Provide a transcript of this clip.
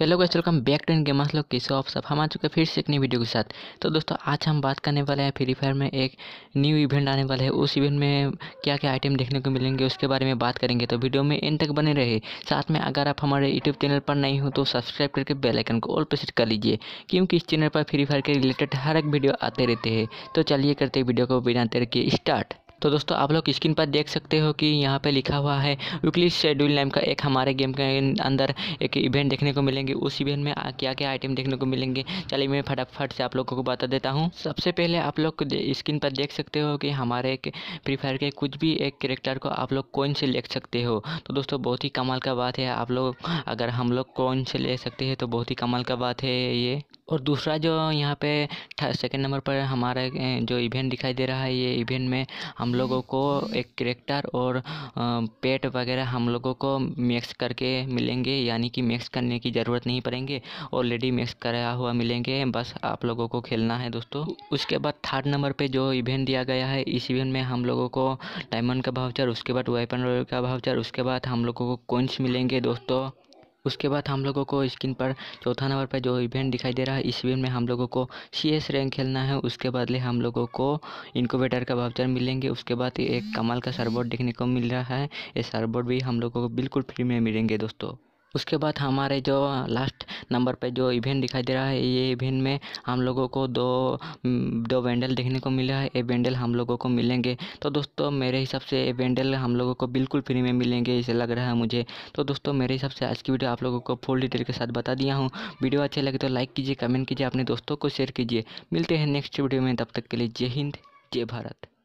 Hello guys welcome back to in gamers लोग कैसे हो आप सब हम आ चुके हैं फिर से एक नई वीडियो के साथ तो दोस्तों आज हम बात करने वाले हैं फ्री फायर में एक न्यू इवेंट आने वाला है उस इवेंट में क्या क्या आइटम देखने को मिलेंगे उसके बारे में बात करेंगे तो वीडियो में एंड तक बने रहे साथ में अगर आप हमारे यूट्यूब चैनल पर नहीं हो तो सब्सक्राइब करके बेलाइकन को ऑल पर सेट कर लीजिए क्योंकि इस चैनल पर फ्री फायर के रिलेटेड हर एक वीडियो आते रहते हैं तो चलिए करते वीडियो को बिना देर के स्टार्ट तो दोस्तों आप लोग स्क्रीन पर देख सकते हो कि यहाँ पे लिखा हुआ है वीकली शेड्यूल नाम का एक हमारे गेम के अंदर एक इवेंट देखने को मिलेंगे उस इवेंट में क्या क्या आइटम देखने को मिलेंगे चलिए मैं फटाफट से आप लोगों को बता देता हूँ सबसे पहले आप लोग स्क्रीन पर देख सकते हो कि हमारे एक फ्री फायर के कुछ भी एक करेक्टर को आप लोग कौन से ले सकते हो तो दोस्तों बहुत ही कमाल का बात है आप लोग अगर हम लोग कौन से ले सकते हैं तो बहुत ही कमाल का बात है ये और दूसरा जो यहाँ पे सेकंड नंबर पर हमारा जो इवेंट दिखाई दे रहा है ये इवेंट में हम हम्म। लोगों को एक करेक्टर और पेट वगैरह हम लोगों को मिक्स करके मिलेंगे यानी कि मिक्स करने की ज़रूरत नहीं पड़ेंगे ऑलरेडी मिक्स कराया हुआ मिलेंगे बस आप लोगों को खेलना है दोस्तों उसके बाद थर्ड नंबर पर जो इवेंट दिया गया है इस इवेंट में हम लोगों को डायमंड का भावचार उसके बाद वेपन का भावचार उसके बाद हम लोगों को कोइंस मिलेंगे दोस्तों उसके बाद हम लोगों को स्क्रीन पर चौथा नंबर पर जो इवेंट दिखाई दे रहा है इस इवेंट में हम लोगों को सी एस रैंक खेलना है उसके बदले हम लोगों को इनकोवेटर का वाउचर मिलेंगे उसके बाद एक कमाल का सरबोर्ड देखने को मिल रहा है ये सरबोर्ड भी हम लोगों को बिल्कुल फ्री में मिलेंगे दोस्तों उसके बाद हमारे जो लास्ट नंबर पे जो इवेंट दिखाई दे रहा है ये इवेंट में हम लोगों को दो दो वेंडल देखने को मिला है ये वेंडल हम लोगों को मिलेंगे तो दोस्तों मेरे हिसाब से ये वेंडल हम लोगों को बिल्कुल फ्री में मिलेंगे ऐसे लग रहा है मुझे तो दोस्तों मेरे हिसाब से आज की वीडियो आप लोगों को फुल डिटेल के साथ बता दिया हूँ वीडियो अच्छे लगे तो लाइक कीजिए कमेंट कीजिए अपने दोस्तों को शेयर कीजिए मिलते हैं नेक्स्ट वीडियो में तब तक के लिए जय हिंद जय भारत